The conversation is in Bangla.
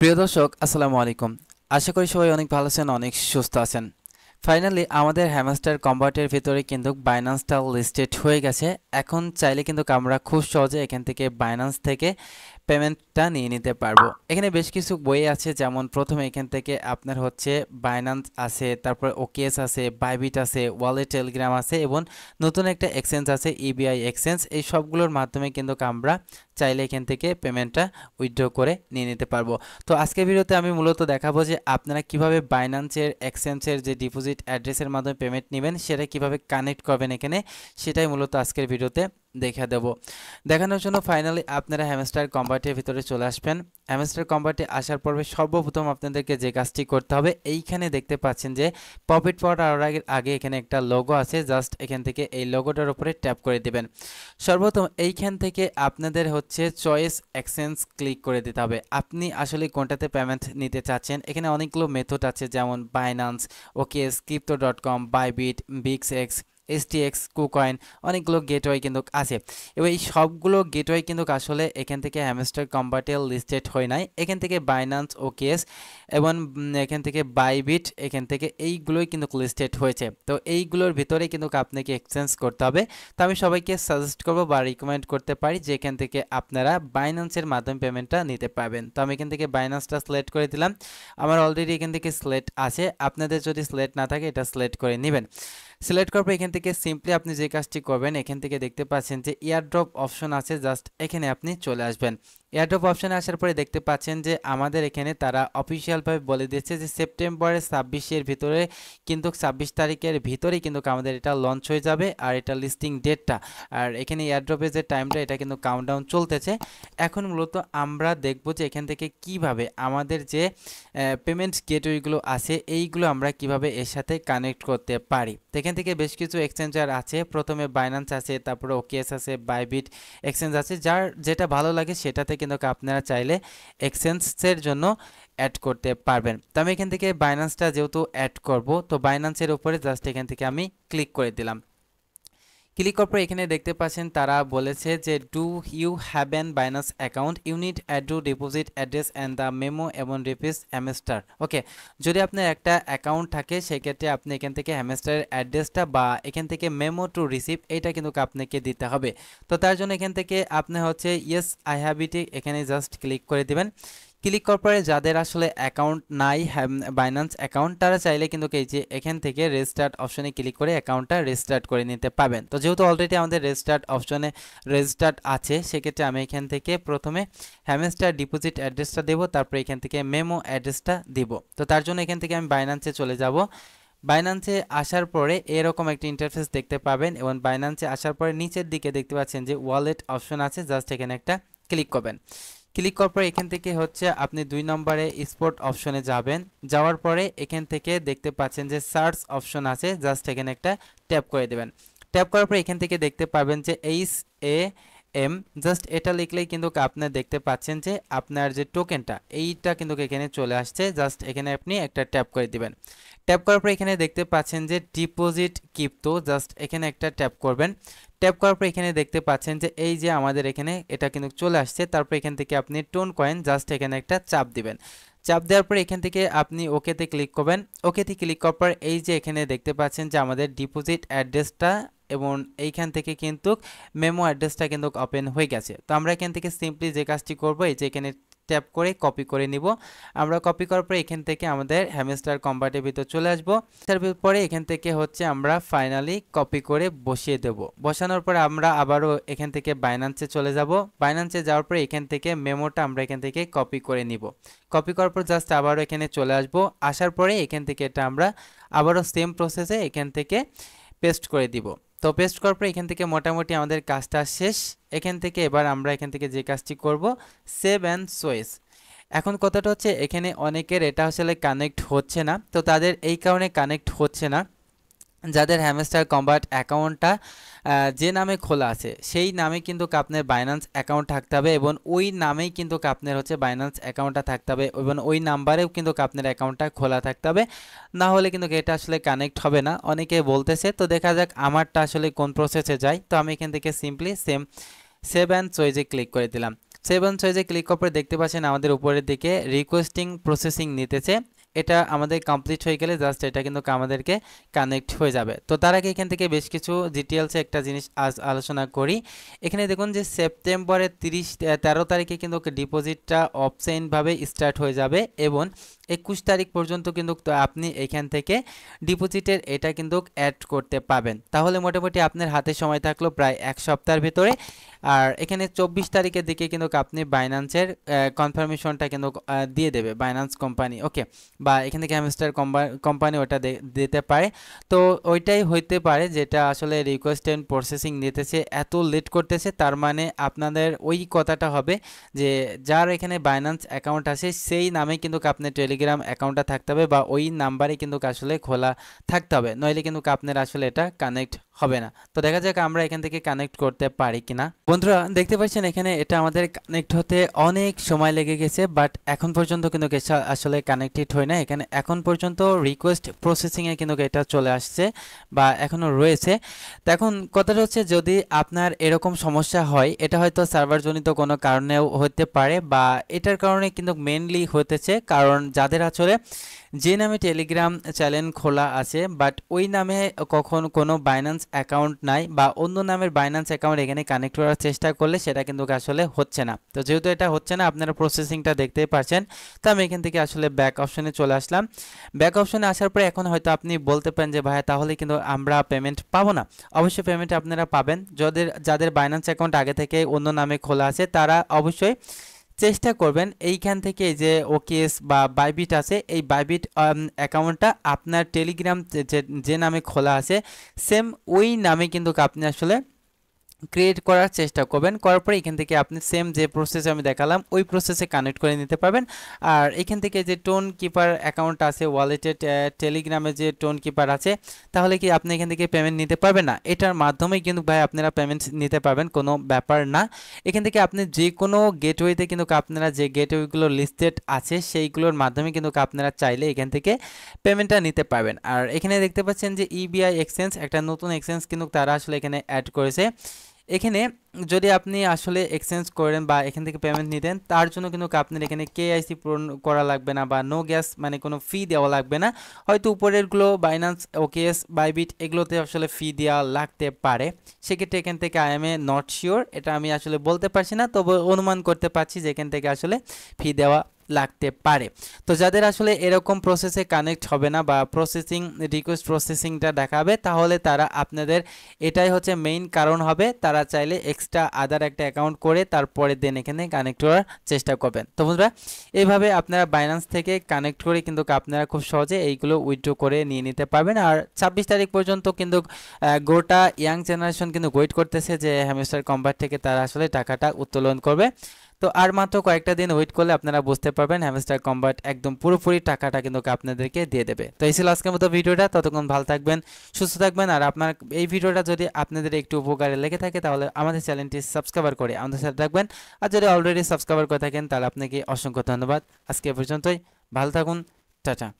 প্রিয় দর্শক আসসালামু আলাইকুম আশা করি সবাই অনেক ভালো আছেন অনেক সুস্থ আছেন ফাইনালি আমাদের হ্যামাস্টার কম্বার্টের ভিতরে কিন্তু বাইনান্সটা লিস্টেড হয়ে গেছে এখন চাইলে কিন্তু আমরা খুব সহজে এখান থেকে বাইনান্স থেকে পেমেন্টটা নিয়ে নিতে পারবো এখানে বেশ কিছু বই আছে যেমন প্রথমে এখান থেকে আপনার হচ্ছে বাইনান্স আছে তারপর ওকেএস আছে বাইবিট আছে ওয়ালেট টেলিগ্রাম আছে এবং নতুন একটা এক্সচেঞ্জ আছে ইবিআই e এক্সচেঞ্জ এই সবগুলোর মাধ্যমে কিন্তু আমরা চাইলে এখান থেকে পেমেন্টটা উইথড্র করে নিয়ে নিতে পারবো তো আজকে ভিডিওতে আমি মূলত দেখাবো যে আপনারা কিভাবে বাইনান্সের এক্সচেঞ্জের যে ডিপোজিট অ্যাড্রেসের মাধ্যমে পেমেন্ট নেবেন সেটা কিভাবে কানেক্ট করবেন এখানে সেটাই মূলত আজকের ভিডিওতে দেখা দেব দেখানোর জন্য ফাইনালি আপনারা হ্যামস্টার কম্বার্টের ভিতরে চলে আসবেন হ্যামস্টার কম্বার্টে আসার পর্বে সর্বপ্রথম আপনাদেরকে যে কাজটি করতে হবে এইখানে দেখতে পাচ্ছেন যে পপিট পাওয়ার আর আগে এখানে একটা লোগো আছে জাস্ট এখান থেকে এই লোগোটার উপরে ট্যাপ করে দিবেন সর্বপ্রথম এইখান থেকে আপনাদের হচ্ছে চয়েস এক্সচেঞ্জ ক্লিক করে দিতে হবে আপনি আসলে কোনটাতে পেমেন্ট নিতে চাচ্ছেন এখানে অনেকগুলো মেথড আছে যেমন Binance okay crypto dot com Bybit বিক্স এক্স এসটিএক্স কুকয়েন অনেকগুলো গেটওয়ে কিন্তু আছে এবং এই সবগুলো গেটওয়ে কিন্তু আসলে এখান থেকে হ্যামস্টার কম্পাটেল লিস্টেড হয় নাই এখান থেকে বাইনান্স ওকেএস এবং এখান থেকে বাইবিট এখান থেকে এইগুলোই কিন্তু লিস্টেড হয়েছে তো এইগুলোর ভিতরে কিন্তু আপনাকে এক্সচেঞ্জ করতে হবে তো আমি সবাইকে সাজেস্ট করব বা রিকমেন্ড করতে পারি যে এখান থেকে আপনারা বাইনান্সের মাধ্যমে পেমেন্টটা নিতে পারবেন তো আমি এখান থেকে বাইনান্সটা সিলেক্ট করে দিলাম আমার অলরেডি এখান থেকে স্লেট আছে আপনাদের যদি স্লেট না থাকে এটা সিলেক্ট করে নেবেন সিলেক্ট পর এখান থেকে সিম্পলি আপনি যে কাজটি করবেন এখান থেকে দেখতে পাচ্ছেন যে এয়ারড্রপ অপশন আছে জাস্ট এখানে আপনি চলে আসবেন এয়ারড্রপ অপশানে আসার পরে দেখতে পাচ্ছেন যে আমাদের এখানে তারা অফিসিয়ালভাবে বলে দিয়েছে যে সেপ্টেম্বরের ছাব্বিশের ভিতরে কিন্তু ছাব্বিশ তারিখের ভিতরেই কিন্তু আমাদের এটা লঞ্চ হয়ে যাবে আর এটা লিস্টিং ডেটটা আর এখানে এয়ারড্রপের যে টাইমটা এটা কিন্তু কাউন্টডাউন চলতেছে এখন মূলত আমরা দেখব যে এখান থেকে কিভাবে আমাদের যে পেমেন্ট গেটওয়েগুলো আছে এইগুলো আমরা কিভাবে এর সাথে কানেক্ট করতে পারি এখান থেকে বেশ কিছু এক্সচেঞ্জার আছে প্রথমে বাইনান্স আছে তারপরে ওকেএস আছে বাইবিট এক্সচেঞ্জ আছে যার যেটা ভালো লাগে সেটা থেকে কিন্তু আপনারা চাইলে এক্সচেঞ্জের জন্য অ্যাড করতে পারবেন তো আমি এখান থেকে বাইন্যান্সটা যেহেতু অ্যাড করব তো বাইন্যান্সের উপরে জাস্ট এখান থেকে আমি ক্লিক করে দিলাম ক্লিক করার পর এখানে দেখতে পাচ্ছেন তারা বলেছে যে do you have an Binance account unit and do deposit address and the memo এবং রিপিস অ্যামেস্টার ওকে যদি আপনার একটা অ্যাকাউন্ট থাকে সেক্ষেত্রে আপনি এখান থেকে হ্যামেস্টারের অ্যাড্রেসটা বা এখান থেকে মেমো টু রিসিভ এটা কিন্তু আপনাকে দিতে হবে তো তার জন্য এখান থেকে আপনি হচ্ছে ইয়েস আই হ্যাভ ইট এখানে জাস্ট ক্লিক করে দেবেন ক্লিক করার পরে যাদের আসলে অ্যাকাউন্ট নাই বাইন্যান্স অ্যাকাউন্ট তারা চাইলে কিন্তু এই যে এখান থেকে রেজিস্টার্ড অপশনে ক্লিক করে অ্যাকাউন্টটা রেজিস্টার্ড করে নিতে পাবেন তো যেহেতু অলরেডি আমাদের রেজিস্টার্ড অপশনে রেজিস্টার্ড আছে সেক্ষেত্রে আমি এখান থেকে প্রথমে হ্যামেস্টার ডিপোজিট অ্যাড্রেসটা দেবো তারপরে এখান থেকে মেমো অ্যাড্রেসটা দিব তো তার জন্য এখান থেকে আমি বাইন্যান্সে চলে যাব বাইন্যান্সে আসার পরে এরকম একটি ইন্টারফেস দেখতে পাবেন এবং বাইন্যান্সে আসার পরে নিচের দিকে দেখতে পাচ্ছেন যে ওয়ালেট অপশন আছে জাস্ট এখানে একটা ক্লিক করবেন ক্লিক করার পর এখান থেকে হচ্ছে আপনি দুই নম্বরে স্পোর্ট অপশনে যাবেন যাওয়ার পরে এখান থেকে দেখতে পাচ্ছেন যে সার্চ অপশন আছে জাস্ট এখানে একটা ট্যাপ করে দেবেন ট্যাপ করার পর এখান থেকে দেখতে পাবেন যে এইচ এ এম জাস্ট এটা লিখলেই কিন্তু আপনার দেখতে পাচ্ছেন যে আপনার যে টোকেনটা এইটা কিন্তু এখানে চলে আসছে জাস্ট এখানে আপনি একটা ট্যাপ করে দিবেন ট্যাপ করার পর এখানে দেখতে পাচ্ছেন যে ডিপোজিট কিপ্তো জাস্ট এখানে একটা ট্যাপ করবেন ট্যাপ করার পর এখানে দেখতে পাচ্ছেন যে এই যে আমাদের এখানে এটা কিন্তু চলে আসছে তারপর এখান থেকে আপনি টোন কয়েন জাস্ট এখানে একটা চাপ দিবেন চাপ দেওয়ার পর এখান থেকে আপনি ওকেতে ক্লিক করবেন ওকেতে ক্লিক করার পর এই যে এখানে দেখতে পাচ্ছেন যে আমাদের ডিপোজিট অ্যাড্রেসটা এবং এইখান থেকে কিন্তু মেমো অ্যাড্রেসটা কিন্তু ওপেন হয়ে গেছে তো আমরা এখান থেকে সিম্পলি যে কাজটি করবো এই যে এখানে ট্যাপ করে কপি করে নিব আমরা কপি করার পরে এখান থেকে আমাদের হ্যামস্টার কম্পার্টের ভিতর চলে আসবো তার পরে এখান থেকে হচ্ছে আমরা ফাইনালি কপি করে বসিয়ে দেব বসানোর পরে আমরা আবারও এখান থেকে বাইনান্সে চলে যাব বাইনান্সে যাওয়ার পরে এখান থেকে মেমোটা আমরা এখান থেকে কপি করে নিব কপি করার পর জাস্ট আবারও এখানে চলে আসব আসার পরে এখান থেকে এটা আমরা আবারও সেম প্রসেসে এখান থেকে পেস্ট করে দিব তো পেস্ট করার পরে এখান থেকে মোটামুটি আমাদের কাজটা শেষ এখান থেকে এবার আমরা এখান থেকে যে কাজটি করব সেভ অ্যান্ড সোয়েস এখন কথাটা হচ্ছে এখানে অনেকের এটা আসলে কানেক্ট হচ্ছে না তো তাদের এই কারণে কানেক্ট হচ্ছে না যাদের হ্যামস্টার কম্বার্ট অ্যাকাউন্টটা যে নামে খোলা আছে সেই নামে কিন্তু আপনার বাইন্যান্স অ্যাকাউন্ট থাকতে হবে এবং ওই নামেই কিন্তু আপনার হচ্ছে বাইন্যান্স অ্যাকাউন্টটা থাকতে হবে এবং ওই নাম্বারেও কিন্তু আপনার অ্যাকাউন্টটা খোলা থাকতে হবে না হলে কিন্তু এটা আসলে কানেক্ট হবে না অনেকে বলতেছে তো দেখা যাক আমারটা আসলে কোন প্রসেসে যায় তো আমি এখান থেকে সিম্পলি সেম সেভ অ্যান্ড চয়েজে ক্লিক করে দিলাম সেভেন চয়েজে ক্লিক করার পর দেখতে পাচ্ছেন আমাদের উপরের দিকে রিকোয়েস্টিং প্রসেসিং নিতেছে এটা আমাদের কমপ্লিট হয়ে গেলে জাস্ট এটা কিন্তু আমাদেরকে কানেক্ট হয়ে যাবে তো তার আগে এখান থেকে বেশ কিছু ডিটেলসে একটা জিনিস আজ আলোচনা করি এখানে দেখুন যে সেপ্টেম্বরের তিরিশ তেরো তারিখে কিন্তু ডিপোজিটটা অফসাইনভাবে স্টার্ট হয়ে যাবে এবং একুশ তারিখ পর্যন্ত কিন্তু আপনি এখান থেকে ডিপোজিটের এটা কিন্তু অ্যাড করতে পাবেন তাহলে মোটামুটি আপনার হাতে সময় থাকলো প্রায় এক সপ্তাহের ভিতরে আর এখানে চব্বিশ তারিখের দিকে কিন্তু আপনি বাইন্যান্সের কনফার্মেশনটা কিন্তু দিয়ে দেবে বাইন্যান্স কোম্পানি ওকে বা এখান থেকে হ্যামস্টার কোম্পানি ওটা দিতে পারে তো ওইটাই হইতে পারে যেটা আসলে রিকোয়েস্ট অ্যান্ড প্রসেসিং নিতেছে এত লেট করতেছে তার মানে আপনাদের ওই কথাটা হবে যে যার এখানে বাইন্যান্স অ্যাকাউন্ট আছে সেই নামে কিন্তু আপনি টেলি টেলিগ্রাম অ্যাকাউন্টটা থাকতে হবে বা ওই নাম্বারে কিন্তু আসলে খোলা থাকতে হবে নইলে কিন্তু আপনার আসলে এটা কানেক্ট হবে না তো দেখা যাক আমরা এখান থেকে কানেক্ট করতে পারি কিনা বন্ধুরা দেখতে পাচ্ছেন এখানে এটা আমাদের কানেক্ট হতে অনেক সময় লেগে গেছে বাট এখন পর্যন্ত কিন্তু আসলে কানেক্টেড হয় না এখানে এখন পর্যন্ত রিকোয়েস্ট প্রসেসিংয়ে কিন্তু এটা চলে আসছে বা এখনও রয়েছে তো এখন কথাটা হচ্ছে যদি আপনার এরকম সমস্যা হয় এটা হয়তো সার্ভারজনিত কোনো কারণেও হতে পারে বা এটার কারণে কিন্তু মেনলি হতেছে কারণ যা তাদের আসলে যে নামে টেলিগ্রাম চ্যানেল খোলা আছে বাট ওই নামে কখন কোনো বাইন্যান্স অ্যাকাউন্ট নাই বা অন্য নামের বাইন্যান্স অ্যাকাউন্ট এখানে কানেক্ট করার চেষ্টা করলে সেটা কিন্তু আসলে হচ্ছে না তো যেহেতু এটা হচ্ছে না আপনারা প্রসেসিংটা দেখতে পাচ্ছেন তো আমি এখান থেকে আসলে ব্যাক অপশনে চলে আসলাম ব্যাক অপশনে আসার পরে এখন হয়তো আপনি বলতে পারেন যে ভাইয়া তাহলে কিন্তু আমরা পেমেন্ট পাবো না অবশ্যই পেমেন্ট আপনারা পাবেন যাদের যাদের বাইন্যান্স অ্যাকাউন্ট আগে থেকে অন্য নামে খোলা আছে তারা অবশ্যই চেষ্টা করবেন এইখান থেকে যে ওকেস বা বাইবিট আছে এই বাইবিট অ্যাকাউন্টটা আপনার টেলিগ্রাম যে নামে খোলা আছে সেম ওই নামে কিন্তু আপনি আসলে ক্রিয়েট করার চেষ্টা করবেন করার পরে এখান থেকে আপনি সেম যে প্রসেসে আমি দেখালাম ওই প্রসেসে কানেক্ট করে নিতে পারবেন আর এখান থেকে যে টোন কিপার অ্যাকাউন্ট আছে ওয়ালেটে টেলিগ্রামে যে টোন কিপার আছে তাহলে কি আপনি এখান থেকে পেমেন্ট নিতে পারবেন না এটার মাধ্যমে কিন্তু ভাই আপনারা পেমেন্ট নিতে পাবেন কোনো ব্যাপার না এখান থেকে আপনি যে কোনো গেটওয়েতে কিন্তু আপনারা যে গেটওয়েগুলো লিস্টেড আছে সেইগুলোর মাধ্যমে কিন্তু আপনারা চাইলে এখান থেকে পেমেন্টটা নিতে পারবেন আর এখানে দেখতে পাচ্ছেন যে ইবিআই e এক্সচেঞ্জ একটা নতুন এক্সচেঞ্জ কিন্তু তারা আসলে এখানে অ্যাড করেছে এখানে যদি আপনি আসলে এক্সচেঞ্জ করেন বা এখান থেকে পেমেন্ট নিতেন তার জন্য কিন্তু আপনার এখানে কেআইসি পূরণ করা লাগবে না বা নো গ্যাস মানে কোনো ফি দেওয়া লাগবে না হয়তো উপরেরগুলো বাইনান্স ওকেএস বাইবিট এগুলোতে আসলে ফি দেওয়া লাগতে পারে সেক্ষেত্রে এখান থেকে I am a not sure এটা আমি আসলে বলতে পারছি না তবে অনুমান করতে পারছি যে এখান থেকে আসলে ফি দেওয়া লাগতে পারে তো যাদের আসলে এরকম প্রসেসে কানেক্ট হবে না বা প্রসেসিং রিকোয়েস্ট প্রসেসিংটা দেখাবে তাহলে তারা আপনাদের এটাই হচ্ছে মেইন কারণ হবে তারা চাইলে এক্সট্রা আদার একটা অ্যাকাউন্ট করে তারপরে দেন এখানে কানেক্ট করার চেষ্টা করবেন তো বন্ধুরা এইভাবে আপনারা বাইন্যান্স থেকে কানেক্ট করে কিন্তু আপনারা খুব সহজে এইগুলো উইথড্র করে নিয়ে নিতে পারবেন আর ছাব্বিশ তারিখ পর্যন্ত কিন্তু গোটা ইয়াং জেনারেশন কিন্তু ওয়েট করতেছে যে হ্যামিস্টার কম্বার থেকে তারা আসলে টাকাটা উত্তোলন করবে তো আর মাত্র কয়েকটা দিন ওয়েট করলে আপনারা বুঝতে পারবেন হ্যামস্টার কম্বাট একদম পুরোপুরি টাকাটা কিন্তু আপনাদেরকে দিয়ে দেবে তো এই ছিল আজকের মতো ভিডিওটা ততক্ষণ ভালো থাকবেন সুস্থ থাকবেন আর আপনার এই ভিডিওটা যদি আপনাদের একটু উপকারে লেগে থাকে তাহলে আমাদের চ্যানেলটি সাবস্ক্রাইবার করে আমাদের সাথে থাকবেন আর যদি অলরেডি সাবস্ক্রাইবার করে থাকেন তাহলে আপনাকে অসংখ্য ধন্যবাদ আজকে পর্যন্তই ভালো থাকুন টাটা